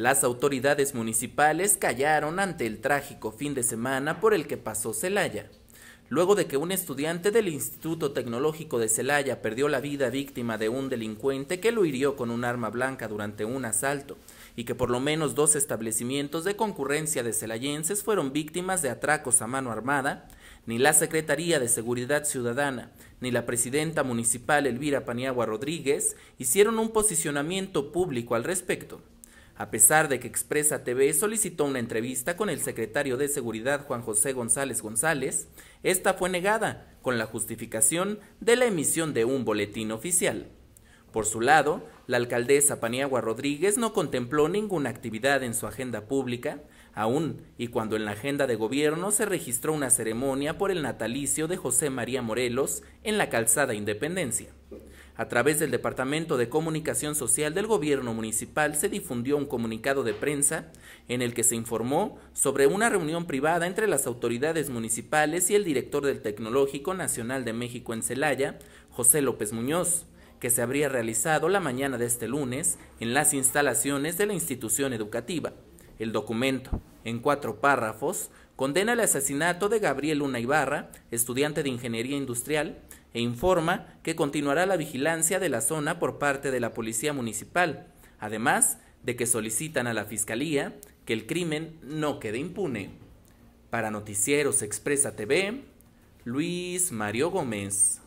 Las autoridades municipales callaron ante el trágico fin de semana por el que pasó Celaya. Luego de que un estudiante del Instituto Tecnológico de Celaya perdió la vida víctima de un delincuente que lo hirió con un arma blanca durante un asalto, y que por lo menos dos establecimientos de concurrencia de celayenses fueron víctimas de atracos a mano armada, ni la Secretaría de Seguridad Ciudadana, ni la presidenta municipal Elvira Paniagua Rodríguez hicieron un posicionamiento público al respecto. A pesar de que Expresa TV solicitó una entrevista con el secretario de Seguridad Juan José González González, esta fue negada con la justificación de la emisión de un boletín oficial. Por su lado, la alcaldesa Paniagua Rodríguez no contempló ninguna actividad en su agenda pública, aún y cuando en la agenda de gobierno se registró una ceremonia por el natalicio de José María Morelos en la calzada Independencia. A través del Departamento de Comunicación Social del Gobierno Municipal se difundió un comunicado de prensa en el que se informó sobre una reunión privada entre las autoridades municipales y el director del Tecnológico Nacional de México en Celaya, José López Muñoz, que se habría realizado la mañana de este lunes en las instalaciones de la institución educativa. El documento, en cuatro párrafos, condena el asesinato de Gabriel Luna Ibarra, estudiante de Ingeniería Industrial, e informa que continuará la vigilancia de la zona por parte de la Policía Municipal, además de que solicitan a la Fiscalía que el crimen no quede impune. Para Noticieros Expresa TV, Luis Mario Gómez.